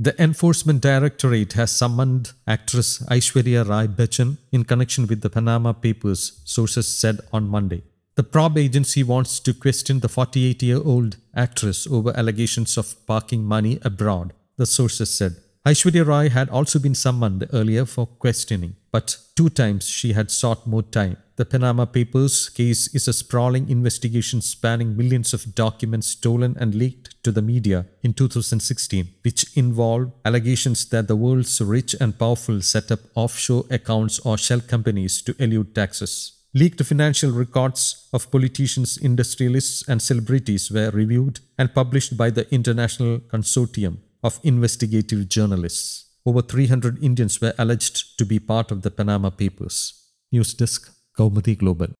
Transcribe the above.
The Enforcement Directorate has summoned actress Aishwarya Rai Bachchan in connection with the Panama Papers, sources said on Monday. The probe agency wants to question the 48 year old actress over allegations of parking money abroad, the sources said. Aishwarya Rai had also been summoned earlier for questioning but two times she had sought more time. The Panama Papers case is a sprawling investigation spanning millions of documents stolen and leaked to the media in 2016, which involved allegations that the world's rich and powerful set up offshore accounts or shell companies to elude taxes. Leaked financial records of politicians, industrialists, and celebrities were reviewed and published by the International Consortium of Investigative Journalists. Over 300 Indians were alleged to be part of the Panama Papers. News Desk, Kaumadi Global.